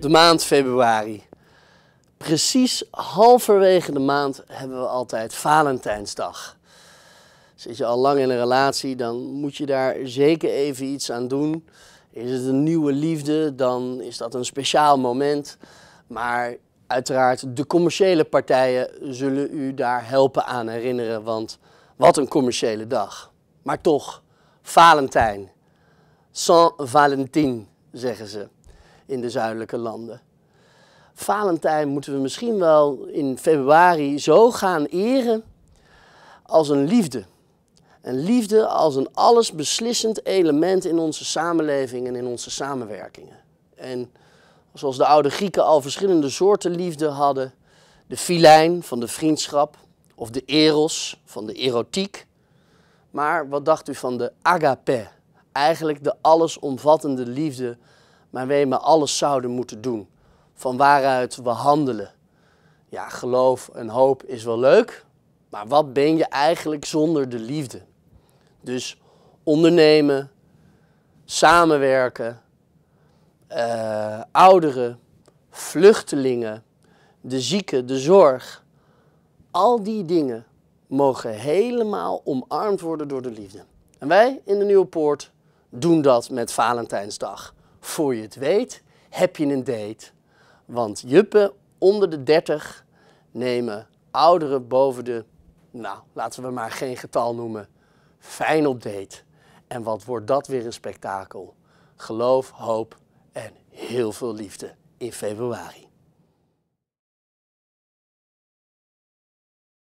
de maand februari. Precies halverwege de maand hebben we altijd Valentijnsdag. Zit je al lang in een relatie, dan moet je daar zeker even iets aan doen. Is het een nieuwe liefde, dan is dat een speciaal moment. Maar uiteraard, de commerciële partijen zullen u daar helpen aan herinneren. Want wat een commerciële dag. Maar toch, Valentijn. Saint Valentin, zeggen ze in de zuidelijke landen. Valentijn moeten we misschien wel in februari zo gaan eren als een liefde. een liefde als een allesbeslissend element in onze samenleving en in onze samenwerkingen. En zoals de oude Grieken al verschillende soorten liefde hadden, de filijn van de vriendschap of de eros van de erotiek. Maar wat dacht u van de agape? Eigenlijk de allesomvattende liefde maar wij maar alles zouden moeten doen, van waaruit we handelen. Ja, geloof en hoop is wel leuk, maar wat ben je eigenlijk zonder de liefde? Dus ondernemen, samenwerken, eh, ouderen, vluchtelingen, de zieken, de zorg. Al die dingen mogen helemaal omarmd worden door de liefde. En wij in de Nieuwe Poort doen dat met Valentijnsdag. Voor je het weet heb je een date. Want juppen onder de 30 nemen ouderen boven de, nou laten we maar geen getal noemen, fijn op date. En wat wordt dat weer een spektakel? Geloof, hoop en heel veel liefde in februari.